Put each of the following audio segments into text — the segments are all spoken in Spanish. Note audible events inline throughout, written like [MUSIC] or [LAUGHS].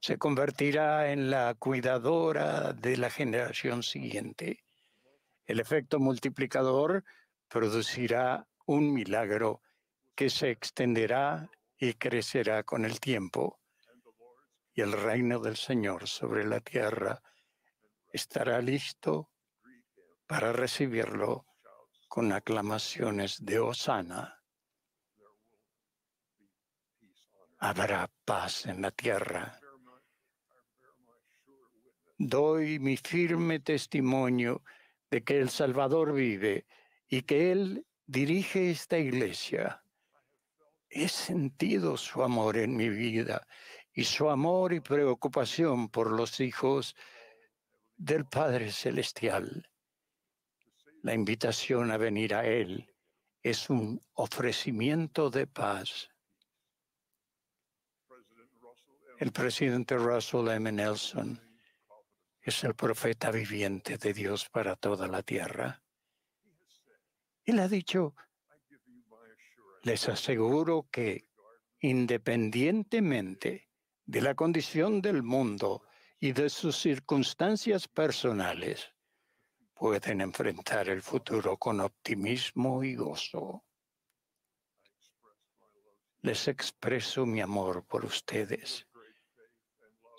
se convertirá en la cuidadora de la generación siguiente. El efecto multiplicador producirá un milagro que se extenderá y crecerá con el tiempo. Y el reino del Señor sobre la tierra estará listo para recibirlo con aclamaciones de hosanna. habrá paz en la tierra. Doy mi firme testimonio de que el Salvador vive y que Él dirige esta iglesia. He sentido su amor en mi vida y su amor y preocupación por los hijos del Padre Celestial. La invitación a venir a Él es un ofrecimiento de paz el presidente Russell M. Nelson es el profeta viviente de Dios para toda la tierra. Él ha dicho, les aseguro que independientemente de la condición del mundo y de sus circunstancias personales, pueden enfrentar el futuro con optimismo y gozo. Les expreso mi amor por ustedes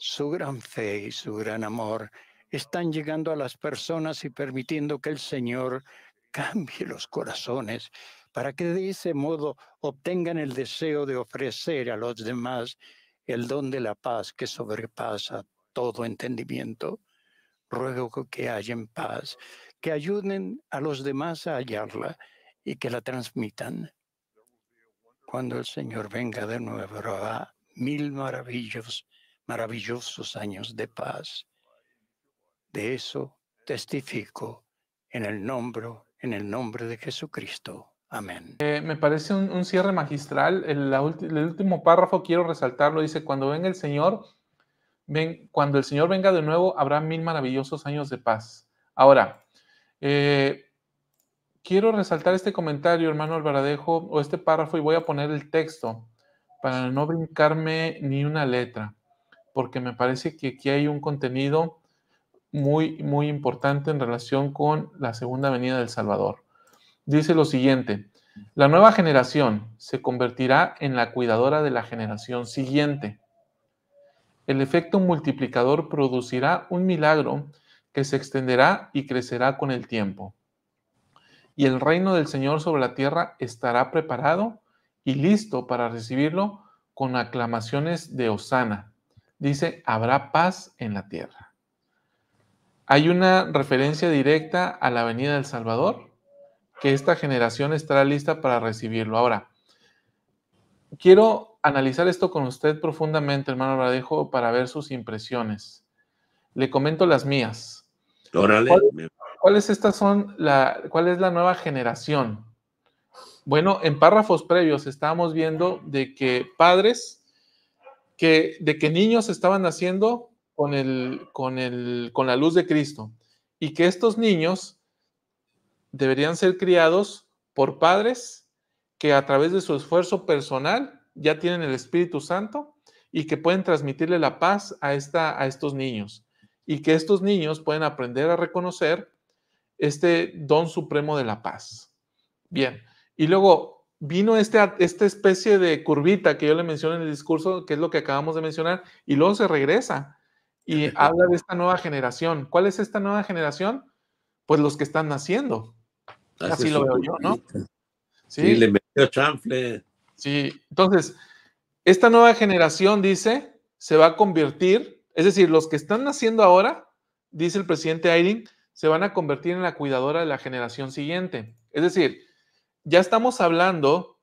su gran fe y su gran amor están llegando a las personas y permitiendo que el Señor [LAUGHS] cambie los corazones para que de ese modo obtengan el deseo de ofrecer a los demás el don de la paz que sobrepasa todo entendimiento. Ruego que hallen paz, que ayuden a los demás a hallarla y que la transmitan. Cuando el Señor venga de nuevo, habrá mil maravillos maravillosos años de paz. De eso testifico en el nombre, en el nombre de Jesucristo. Amén. Eh, me parece un, cierre magistral. El, último párrafo quiero resaltarlo. Dice, cuando venga el Señor, ven, cuando el Señor venga de nuevo, habrá mil maravillosos años de paz. Ahora, eh, quiero resaltar este comentario, hermano Alvaradejo, o este párrafo, y voy a poner el texto para no brincarme ni una letra porque me parece que aquí hay un contenido muy, muy importante en relación con la segunda venida del Salvador. Dice lo siguiente, la nueva generación se convertirá en la cuidadora de la generación siguiente. El efecto multiplicador producirá un milagro que se extenderá y crecerá con el tiempo. Y el reino del Señor sobre la tierra estará preparado y listo para recibirlo con aclamaciones de hosana dice, habrá paz en la tierra. Hay una referencia directa a la venida del Salvador, que esta generación estará lista para recibirlo. Ahora, quiero analizar esto con usted profundamente, hermano Radejo, para ver sus impresiones. Le comento las mías. Órale. son la, cuál es la nueva generación? Bueno, en párrafos previos estábamos viendo de que padres de que niños estaban naciendo con, el, con, el, con la luz de Cristo y que estos niños deberían ser criados por padres que a través de su esfuerzo personal ya tienen el Espíritu Santo y que pueden transmitirle la paz a, esta, a estos niños y que estos niños pueden aprender a reconocer este don supremo de la paz. Bien, y luego vino este, esta especie de curvita que yo le mencioné en el discurso, que es lo que acabamos de mencionar, y luego se regresa y habla de esta nueva generación. ¿Cuál es esta nueva generación? Pues los que están naciendo. Ah, Así, lo veo yo, ¿no? Sí, le metió chanfle. Sí, entonces, esta nueva generación, dice, se va a convertir, es decir, los que están naciendo ahora, dice el presidente Ayrin, se van a convertir en la cuidadora de la generación siguiente. Es decir, ya estamos hablando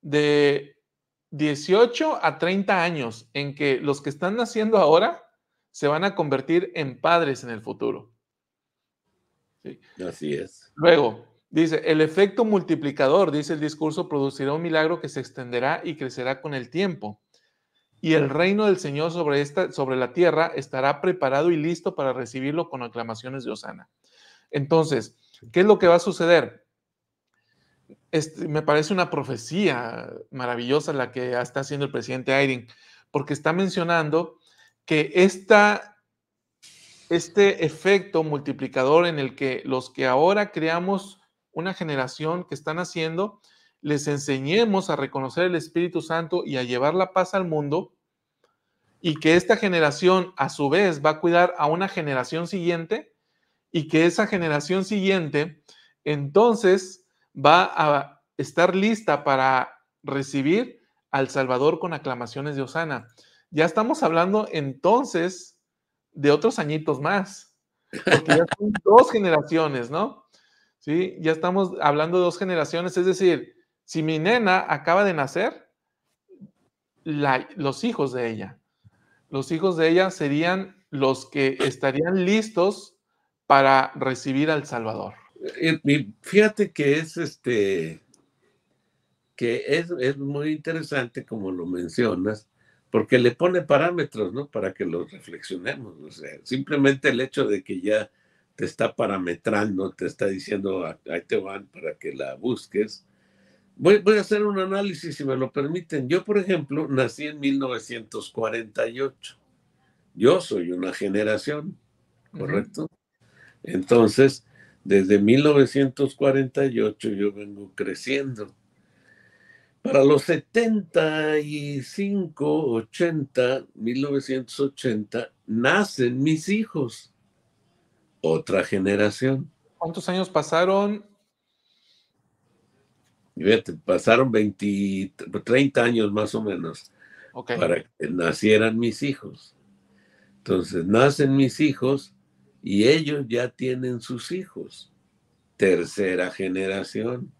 de 18 a 30 años en que los que están naciendo ahora se van a convertir en padres en el futuro. Así es. Luego, dice, el efecto multiplicador, dice el discurso, producirá un milagro que se extenderá y crecerá con el tiempo. Y el reino del Señor sobre, esta, sobre la tierra estará preparado y listo para recibirlo con aclamaciones de Osana. Entonces, ¿qué es lo que va a suceder? Este, me parece una profecía maravillosa la que está haciendo el presidente Aydin, porque está mencionando que este efecto multiplicador en el que los que ahora creamos una generación que están haciendo, les enseñemos a reconocer el Espíritu Santo y a llevar la paz al mundo, y que esta generación a su vez va a cuidar a una generación siguiente, y que esa generación siguiente entonces va a estar lista para recibir al Salvador con aclamaciones de Osana. Ya estamos hablando entonces de otros añitos más, porque ya son [LAUGHS] dos generaciones, ¿no? Sí, ya estamos hablando de dos generaciones, es decir, si mi nena acaba de nacer, los hijos de ella, los hijos de ella serían los que estarían listos para recibir al Salvador. Eh, eh, fíjate que es este que es, es, muy interesante como lo mencionas, porque le pone parámetros, ¿no? Para que los reflexionemos. simplemente el hecho de que ya te está parametrando, te está diciendo, ah, ahí te van para que la busques. Voy, voy a hacer un análisis, si me lo permiten. Yo, por ejemplo, nací en 1948. Yo soy una generación, ¿correcto? Entonces, desde 1948 yo vengo creciendo. Para los 75, 80, 1980, nacen mis hijos. Otra generación. ¿Cuántos años pasaron? pasaron 20, 30 años más o menos para que nacieran mis hijos. Entonces, nacen mis hijos y ellos ya tienen sus hijos, tercera generación.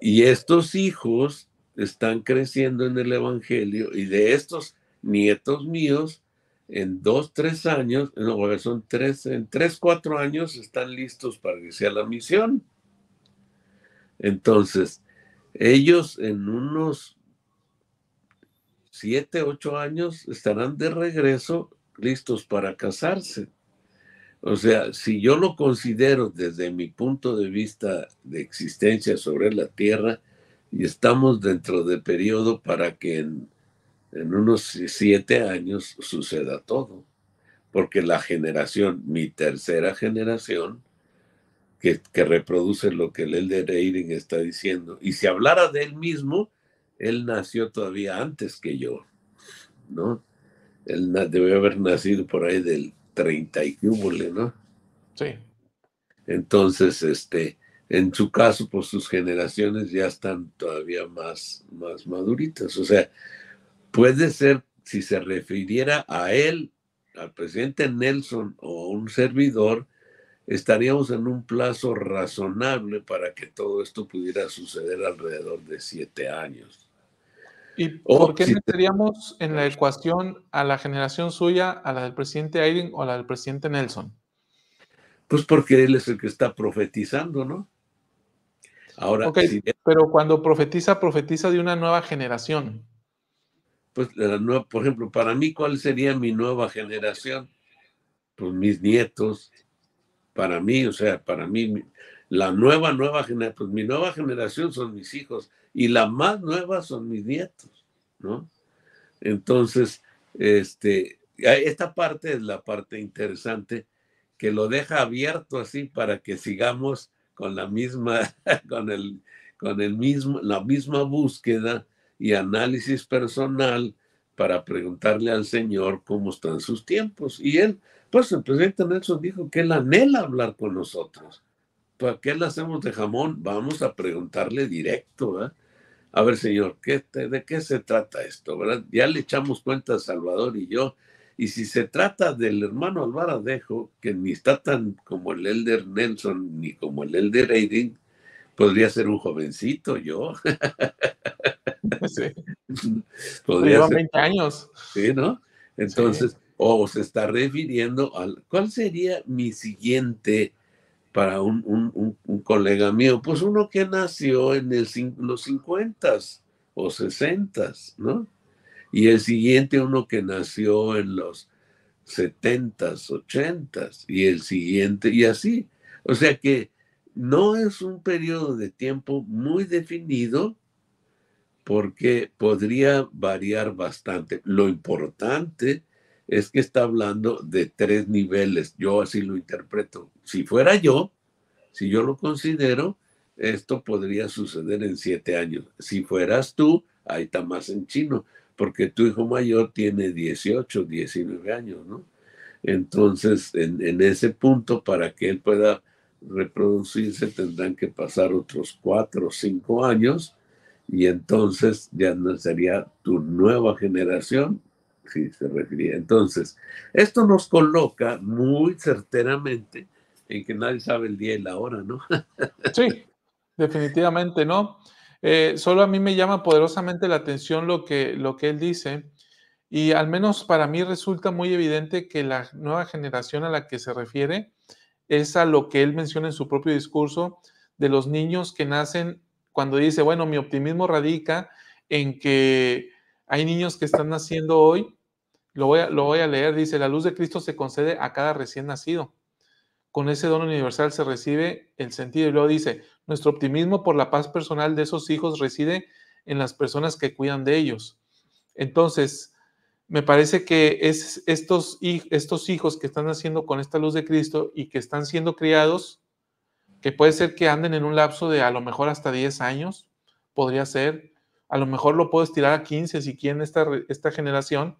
Y estos hijos están creciendo en el Evangelio y de estos nietos míos, en dos, tres años, no, son tres, en tres, cuatro años están listos para irse a la misión. Entonces, ellos en unos siete, ocho años estarán de regreso listos para casarse. O sea, si yo lo considero desde mi punto de vista de existencia sobre la Tierra, y estamos dentro de periodo para que en, unos siete años suceda todo, porque la generación, mi tercera generación, que, reproduce lo que el Elder está diciendo, y si hablara de él mismo, él nació todavía antes que yo, ¿no? él debió haber nacido por ahí del 30 y ¿no? Sí. Entonces, este, en su caso, pues sus generaciones ya están todavía más, más maduritas. O sea, puede ser, si se refiriera a él, al presidente Nelson o a un servidor, estaríamos en un plazo razonable para que todo esto pudiera suceder alrededor de siete años. ¿Y oh, por qué meteríamos en la ecuación a la generación suya, a la del presidente Aiden o a la del presidente Nelson? Pues porque él es el que está profetizando, ¿no? Ahora, pero cuando profetiza, profetiza de una nueva generación. Pues por ejemplo, para mí, ¿cuál sería mi nueva generación? Pues mis nietos. Para mí, o sea, para mí, la nueva, nueva generación, pues mi nueva generación son mis hijos y la más nueva son mis nietos. ¿no? Entonces, este, esta parte es la parte interesante que lo deja abierto así para que sigamos con la misma, [LAUGHS] con el, con el mismo, la misma búsqueda y análisis personal para preguntarle al Señor cómo están sus tiempos. Y él, pues el presidente Nelson dijo que él anhela hablar con nosotros. ¿Para qué le hacemos de jamón? Vamos a preguntarle directo. ¿eh? a ver, señor, ¿de qué se trata esto? Ya le echamos cuenta a Salvador y yo. Y si se trata del hermano Adejo, que ni está tan como el elder Nelson ni como el elder Aiden, podría ser un jovencito yo. [LAUGHS] Sí. [LAUGHS] Pues podría Lleva 20 años. Sí, ¿no? Entonces, o se está refiriendo al. ¿Cuál sería mi siguiente para un, colega mío, pues uno que nació en los 50 o 60, ¿no? Y el siguiente uno que nació en los 70, 80 y el siguiente y así. O sea que no es un periodo de tiempo muy definido porque podría variar bastante. Lo importante es que está hablando de tres niveles. Yo así lo interpreto. Si fuera yo, si yo lo considero, esto podría suceder en siete años. Si fueras tú, ahí está más en chino, porque tu hijo mayor tiene 18, 19 años, ¿no? Entonces, en, ese punto, para que él pueda reproducirse, tendrán que pasar otros cuatro o cinco años y entonces ya sería tu nueva generación sí, se refería. Entonces, esto nos coloca muy certeramente en que nadie sabe el día y la hora, ¿no? [LAUGHS] Sí, definitivamente, ¿no? Eh, solo a mí me llama poderosamente la atención lo que, lo que él dice y al menos para mí resulta muy evidente que la nueva generación a la que se refiere es a lo que él menciona en su propio discurso de los niños que nacen cuando dice, bueno, mi optimismo radica en que hay niños que están naciendo hoy lo voy, a, leer, dice, la luz de Cristo se concede a cada recién nacido. Con ese don universal se recibe el sentido. Y luego dice, nuestro optimismo por la paz personal de esos hijos reside en las personas que cuidan de ellos. Entonces, me parece que es estos, estos hijos que están naciendo con esta luz de Cristo y que están siendo criados, que puede ser que anden en un lapso de a lo mejor hasta 10 años, podría ser, a lo mejor lo puedo estirar a 15 si quieren esta generación,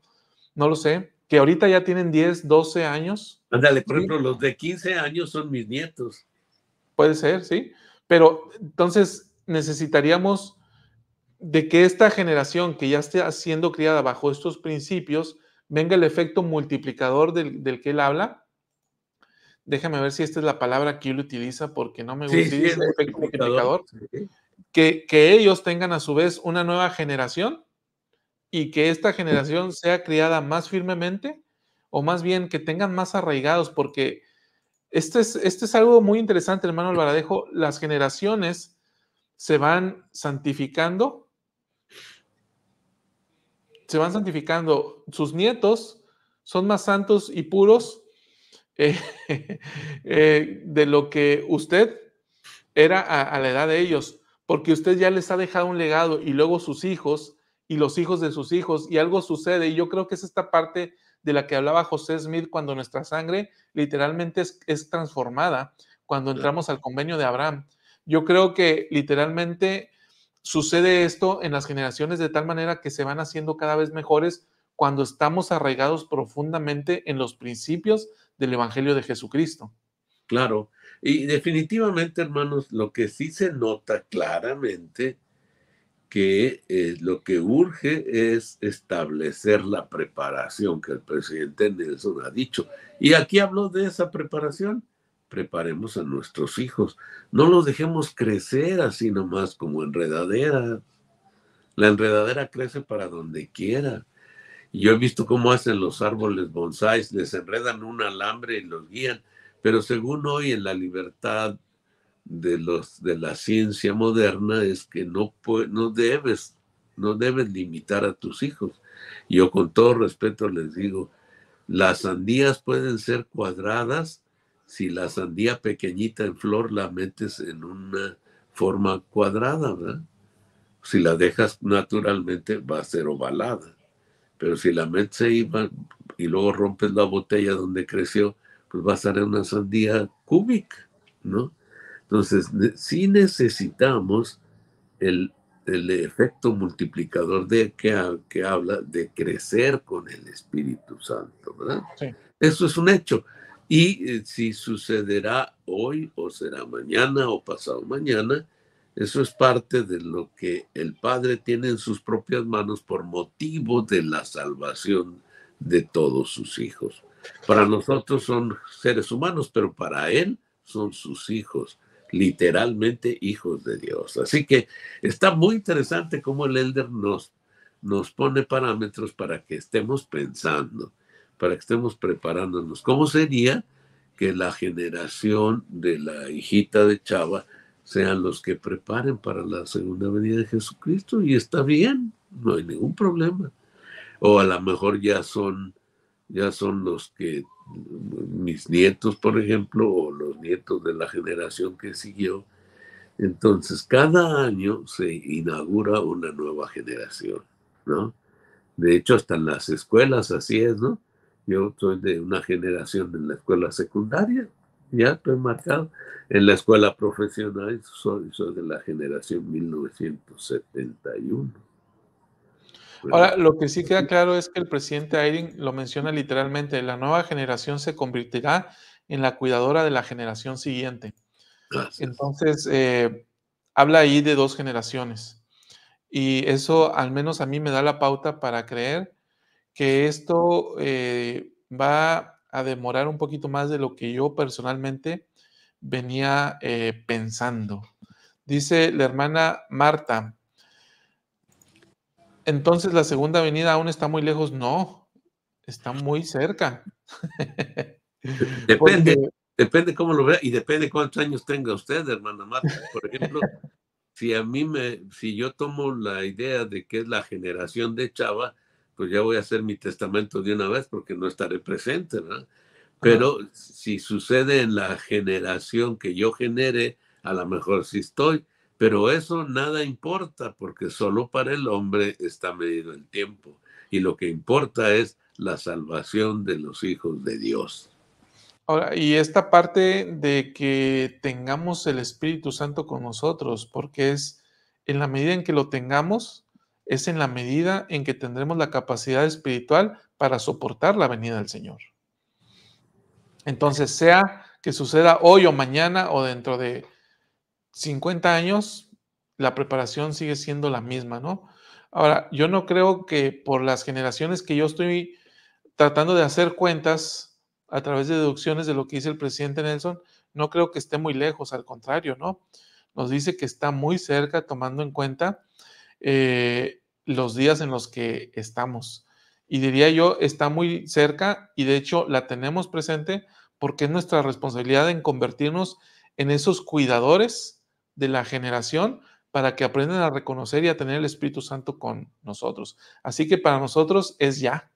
no lo sé, que ahorita ya tienen 10, 12 años. Ándale, por ejemplo, los de 15 años son mis nietos. Puede ser, sí. Pero entonces necesitaríamos de que esta generación que ya esté siendo criada bajo estos principios, venga el efecto multiplicador del, que él habla. Déjame ver si esta es la palabra que él utiliza porque no me gusta. el efecto multiplicador. Que, que ellos tengan a su vez una nueva generación y que esta generación sea criada más firmemente o más bien que tengan más arraigados, porque este es, es algo muy interesante, hermano Alvaradejo, las generaciones se van santificando, se van santificando, sus nietos son más santos y puros [LAUGHS] eh, eh, de lo que usted era a la edad de ellos, porque usted ya les ha dejado un legado y luego sus hijos y los hijos de sus hijos, y algo sucede, y yo creo que es esta parte de la que hablaba José Smith cuando nuestra sangre literalmente es, transformada cuando entramos al convenio de Abraham. Yo creo que literalmente sucede esto en las generaciones de tal manera que se van haciendo cada vez mejores cuando estamos arraigados profundamente en los principios del Evangelio de Jesucristo. Claro, y definitivamente, hermanos, lo que sí se nota claramente que eh, lo que urge es establecer la preparación que el presidente Nelson ha dicho. Y aquí hablo de esa preparación. Preparemos a nuestros hijos. No los dejemos crecer así nomás como enredadera. La enredadera crece para donde quiera. Yo he visto cómo hacen los árboles bonsáis, les enredan un alambre y los guían, pero según hoy en la libertad de, los, de la ciencia moderna es que no, no, debes, no debes limitar a tus hijos. Yo con todo respeto les digo, las sandías pueden ser cuadradas si la sandía pequeñita en flor la metes en una forma cuadrada, ¿verdad? Si la dejas naturalmente va a ser ovalada, pero si la metes ahí y luego rompes la botella donde creció, pues va a ser una sandía cúbica, ¿no? Entonces, sí necesitamos el, efecto multiplicador de que, ah, que, habla de crecer con el Espíritu Santo, ¿verdad? Eso es un hecho. Y eh, si sucederá hoy o será mañana o pasado mañana, eso es parte de lo que el Padre tiene en sus propias manos por motivo de la salvación de todos sus hijos. Para nosotros son seres humanos, pero para Él son sus hijos literalmente hijos de Dios. Así que está muy interesante cómo el Elder nos, nos pone parámetros para que estemos pensando, para que estemos preparándonos. ¿Cómo sería que la generación de la hijita de Chava sean los que preparen para la segunda venida de Jesucristo? Y está bien, no hay ningún problema. O a lo mejor ya son, ya son los que mis nietos, por ejemplo, o los nietos de la generación que siguió. Entonces, cada año se inaugura una nueva generación, ¿no? De hecho, hasta en las escuelas así es, ¿no? Yo soy de una generación de la escuela secundaria, ya estoy marcado. En la escuela profesional soy, soy de la generación 1971. Ahora, lo que sí queda claro es que el presidente Ayrin lo menciona literalmente, la nueva generación se convertirá en la cuidadora de la generación siguiente. Entonces, eh, habla ahí de dos generaciones. Y eso al menos a mí me da la pauta para creer que esto eh, va a demorar un poquito más de lo que yo personalmente venía eh, pensando. Dice la hermana Marta, entonces, ¿la segunda avenida aún está muy lejos? No, está muy cerca. [LAUGHS] Depende, depende cómo lo vea y depende cuántos años tenga usted, hermana Marta. Por ejemplo, [LAUGHS] si a mí me, si yo tomo la idea de que es la generación de Chava, pues ya voy a hacer mi testamento de una vez porque no estaré presente, ¿no? Pero si sucede en la generación que yo genere, a lo mejor sí estoy, pero eso nada importa porque solo para el hombre está medido el tiempo y lo que importa es la salvación de los hijos de Dios. Ahora, y esta parte de que tengamos el Espíritu Santo con nosotros, porque es en la medida en que lo tengamos, es en la medida en que tendremos la capacidad espiritual para soportar la venida del Señor. Entonces, sea que suceda hoy o mañana o dentro de 50 años, la preparación sigue siendo la misma, ¿no? Ahora, yo no creo que por las generaciones que yo estoy tratando de hacer cuentas a través de deducciones de lo que dice el presidente Nelson, no creo que esté muy lejos, al contrario, ¿no? Nos dice que está muy cerca tomando en cuenta eh, los días en los que estamos. Y diría yo, está muy cerca y de hecho la tenemos presente porque es nuestra responsabilidad en convertirnos en esos cuidadores de la generación para que aprendan a reconocer y a tener el Espíritu Santo con nosotros. Así que para nosotros es ya.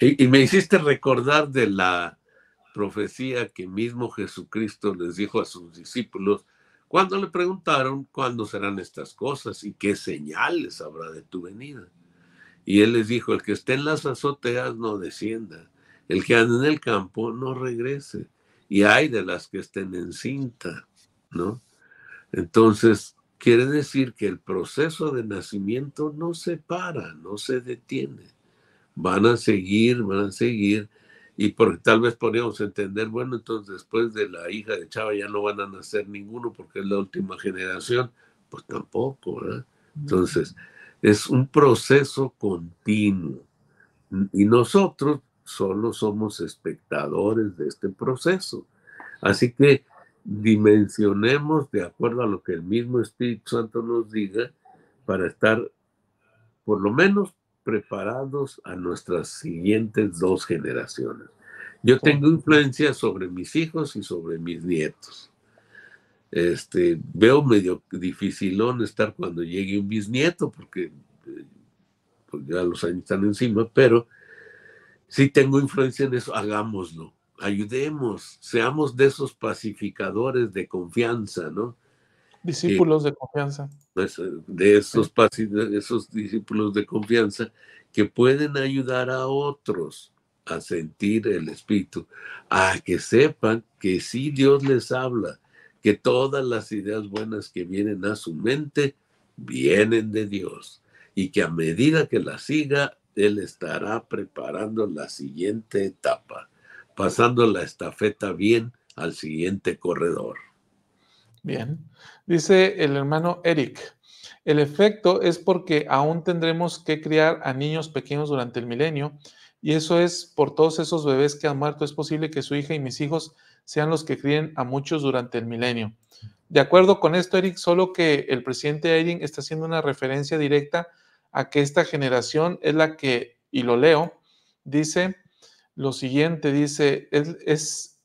Y, me hiciste recordar de la profecía que mismo Jesucristo les dijo a sus discípulos cuando le preguntaron cuándo serán estas cosas y qué señales habrá de tu venida. Y él les dijo, el que esté en las azoteas no descienda, el que ande en el campo no regrese y hay de las que estén en cinta, ¿no? Entonces, quiere decir que el proceso de nacimiento no se para, no se detiene. Van a seguir, van a seguir, y porque tal vez podríamos entender, bueno, entonces después de la hija de Chava ya no van a nacer ninguno porque es la última generación, pues tampoco, ¿verdad? Entonces, es un proceso continuo. Y nosotros solo somos espectadores de este proceso. Así que dimensionemos de acuerdo a lo que el mismo Espíritu Santo nos diga para estar por lo menos preparados a nuestras siguientes dos generaciones. Yo tengo influencia sobre mis hijos y sobre mis nietos. Este, veo medio dificilón estar cuando llegue un bisnieto porque eh, pues ya los años están encima, pero si tengo influencia en eso, hagámoslo, ayudemos, seamos de esos pacificadores de confianza, ¿no? Discípulos de confianza. Eh, pues, de esos, esos discípulos de confianza que pueden ayudar a otros a sentir el Espíritu, a que sepan que sí Dios les habla, que todas las ideas buenas que vienen a su mente vienen de Dios y que a medida que las siga él estará preparando la siguiente etapa, pasando la estafeta bien al siguiente corredor. Bien, dice el hermano Eric, el efecto es porque aún tendremos que criar a niños pequeños durante el milenio y eso es por todos esos bebés que han muerto. Es posible que su hija y mis hijos sean los que críen a muchos durante el milenio. De acuerdo con esto, Eric, solo que el presidente Biden está haciendo una referencia directa a que esta generación es la que, y lo leo, dice lo siguiente, dice, es, es,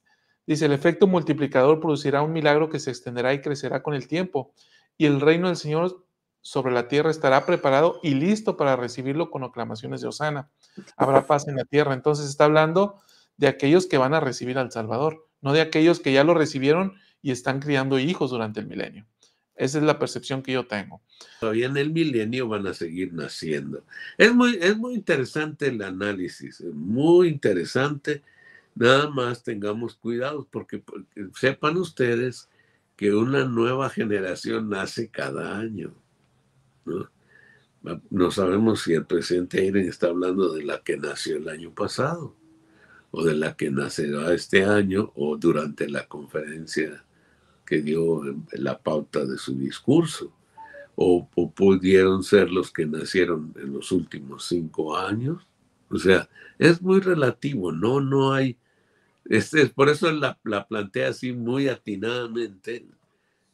dice, el efecto multiplicador producirá un milagro que se extenderá y crecerá con el tiempo, y el reino del Señor sobre la tierra estará preparado y listo para recibirlo con aclamaciones de Osana. Habrá paz en la tierra. Entonces está hablando de aquellos que van a recibir al Salvador, no de aquellos que ya lo recibieron y están criando hijos durante el milenio. Esa es la percepción que yo tengo. Todavía en el milenio van a seguir naciendo. Es muy, es muy interesante el análisis, muy interesante. Nada más tengamos cuidados porque, sepan ustedes que una nueva generación nace cada año. ¿no? sabemos si el presidente Aiden está hablando de la que nació el año pasado o de la que nacerá este año o durante la conferencia que dio la pauta de su discurso, o, pudieron ser los que nacieron en los últimos cinco años. O sea, es muy relativo, no, no hay, este, es, por eso la, la, plantea así muy atinadamente,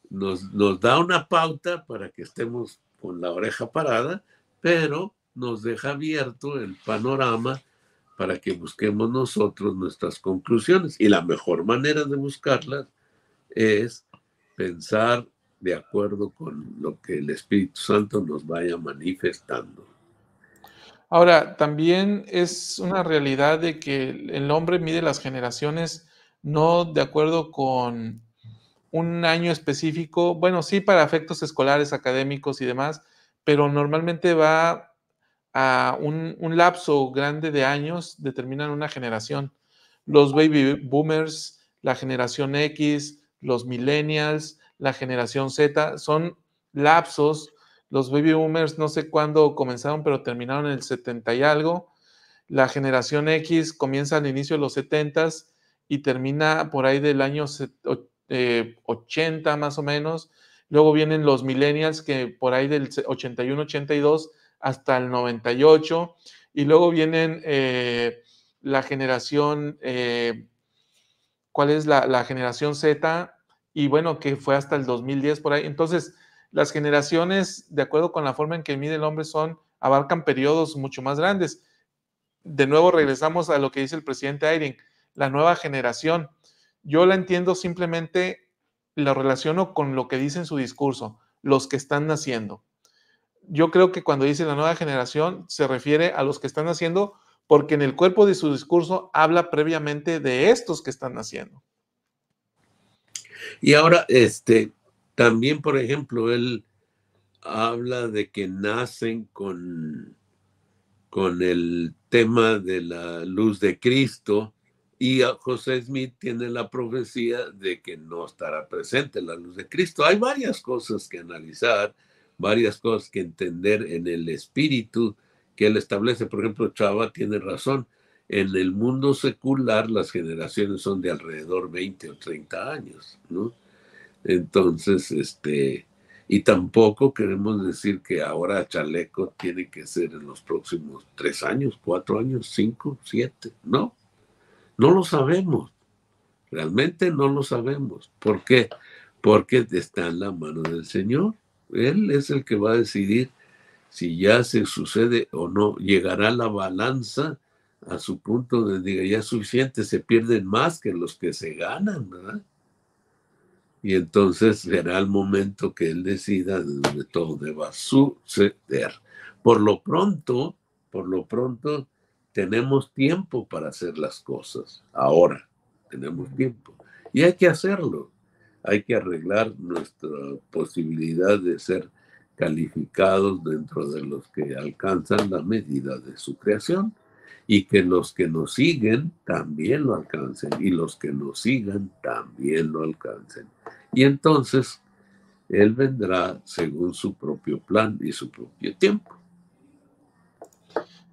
nos, nos da una pauta para que estemos con la oreja parada, pero nos deja abierto el panorama para que busquemos nosotros nuestras conclusiones. Y la mejor manera de buscarlas es pensar de acuerdo con lo que el Espíritu Santo nos vaya manifestando. Ahora, también es una realidad de que el hombre mide las generaciones no de acuerdo con un año específico, bueno, sí para efectos escolares, académicos y demás, pero normalmente va a un, lapso grande de años, determinan una generación. Los baby boomers, la generación X, los millennials, la generación Z, son lapsos. Los baby boomers no sé cuándo comenzaron, pero terminaron en el 70 y algo. La generación X comienza al inicio de los 70 y termina por ahí del año 80 eh, más o menos. Luego vienen los millennials que por ahí del 81, 82 hasta el 98. Y luego vienen eh, la generación eh, cuál es la, generación Z y bueno, que fue hasta el 2010 por ahí. Entonces, las generaciones, de acuerdo con la forma en que mide el hombre, son, abarcan periodos mucho más grandes. De nuevo, regresamos a lo que dice el presidente Ayring, la nueva generación. Yo la entiendo simplemente, la relaciono con lo que dice en su discurso, los que están naciendo. Yo creo que cuando dice la nueva generación, se refiere a los que están naciendo porque en el cuerpo de su discurso habla previamente de estos que están haciendo. Y ahora, este, también, por ejemplo, él habla de que nacen con, con el tema de la luz de Cristo y José Smith tiene la profecía de que no estará presente la luz de Cristo. Hay varias cosas que analizar, varias cosas que entender en el espíritu que él establece. Por ejemplo, Chava tiene razón. En el mundo secular las generaciones son de alrededor 20 o 30 años, ¿no? Entonces, este, y tampoco queremos decir que ahora chaleco tiene que ser en los próximos tres años, cuatro años, cinco, siete. No, no lo sabemos. Realmente no lo sabemos. ¿Por qué? Porque está en la mano del Señor. Él es el que va a decidir si ya se sucede o no, llegará la balanza a su punto de diga, ya es suficiente, se pierden más que los que se ganan, ¿verdad? Y entonces será el momento que él decida de dónde todo deba suceder. Por lo pronto, por lo pronto, tenemos tiempo para hacer las cosas. Ahora, tenemos tiempo. Y hay que hacerlo. Hay que arreglar nuestra posibilidad de ser calificados dentro de los que alcanzan la medida de su creación y que los que nos siguen también lo alcancen y los que nos sigan también lo alcancen. Y entonces Él vendrá según su propio plan y su propio tiempo.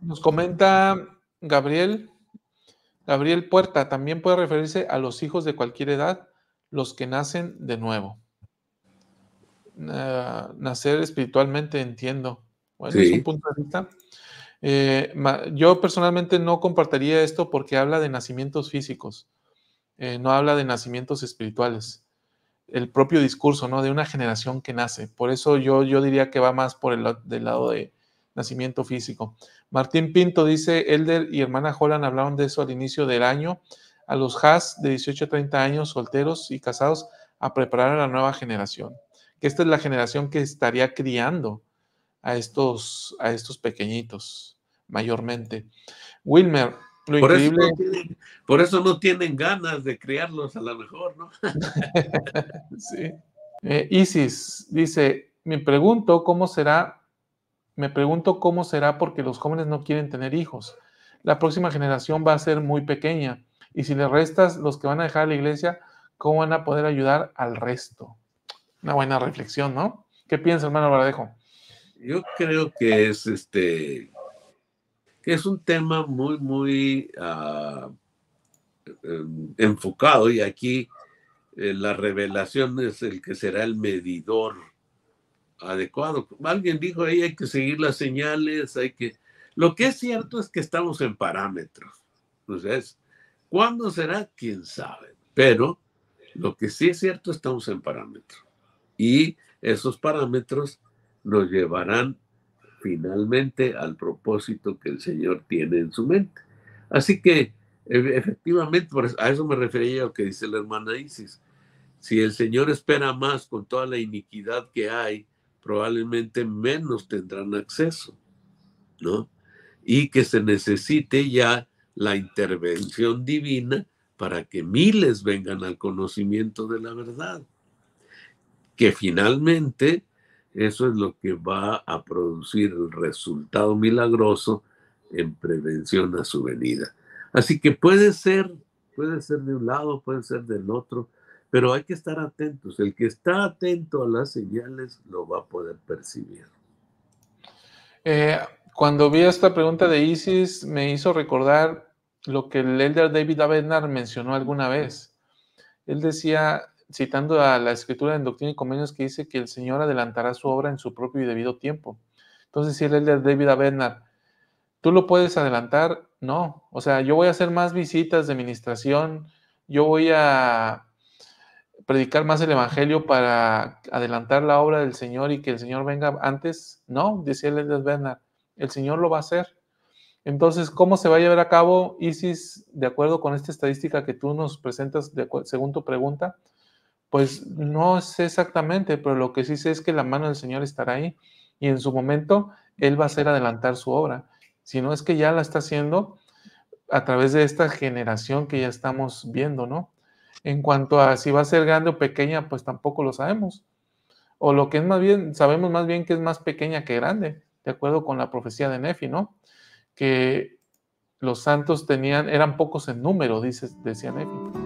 Nos comenta Gabriel, Gabriel Puerta, también puede referirse a los hijos de cualquier edad, los que nacen de nuevo nacer espiritualmente, entiendo. es un punto de vista. Eh, yo personalmente no compartiría esto porque habla de nacimientos físicos, eh, no habla de nacimientos espirituales. El propio discurso, ¿no? De una generación que nace. Por eso yo, yo diría que va más por el del lado de nacimiento físico. Martín Pinto dice, Elder y hermana Holland hablaron de eso al inicio del año. A los Haas de 18 a 30 años, solteros y casados, a preparar a la nueva generación que esta es la generación que estaría criando a estos, a estos pequeñitos, mayormente. Wilmer, lo por increíble. Eso no tienen, por eso no tienen ganas de criarlos, a lo mejor, ¿no? [LAUGHS] sí. Eh, Isis dice: Me pregunto cómo será, me pregunto cómo será porque los jóvenes no quieren tener hijos. La próxima generación va a ser muy pequeña. Y si le restas los que van a dejar la iglesia, ¿cómo van a poder ayudar al resto? Una buena reflexión, ¿no? ¿Qué piensa, hermano Baradejo? Yo creo que es este que es un tema muy, muy ah, em, enfocado y aquí eh, la revelación es el que será el medidor adecuado. Alguien dijo ahí hay que seguir las señales, hay que... Lo que es cierto es que estamos en parámetros. Entonces, ¿cuándo será? ¿Quién sabe? Pero lo que sí es cierto, estamos en parámetros. Y esos parámetros nos llevarán finalmente al propósito que el Señor tiene en su mente. Así que e, efectivamente, a eso me refería lo que dice la hermana Isis. Si el Señor espera más con toda la iniquidad que hay, probablemente menos tendrán acceso, ¿no? Y que se necesite ya la intervención divina para que miles vengan al conocimiento de la verdad que finalmente eso es lo que va a producir el resultado milagroso en prevención a su venida. Así que puede ser, puede ser de un lado, puede ser del otro, pero hay que estar atentos. El que está atento a las señales lo va a poder percibir. Eh, cuando vi esta pregunta de Isis, me hizo recordar lo que el elder David Abenar mencionó alguna vez. Él decía, citando a la escritura en Doctrina y Convenios que dice que el Señor adelantará su obra en su propio y debido tiempo. Entonces, si él es David Bernard, ¿tú lo puedes adelantar? No. O sea, yo voy a hacer más visitas de administración, yo voy a predicar más el Evangelio para adelantar la obra del Señor y que el Señor venga antes. No, decía el de Bernard, el Señor lo va a hacer. Entonces, ¿cómo se va a llevar a cabo ISIS de acuerdo con esta estadística que tú nos presentas de según tu pregunta? Pues no sé exactamente, pero lo que sí sé es que la mano del Señor estará ahí y en su momento Él va a hacer adelantar su obra. Si no es que ya la está haciendo a través de esta generación que ya estamos viendo, ¿no? En cuanto a si va a ser grande o pequeña, pues tampoco lo sabemos. O lo que es más bien, sabemos más bien que es más pequeña que grande, de acuerdo con la profecía de Nefi, ¿no? Que los santos tenían, eran pocos en número, dice, decía Nefi.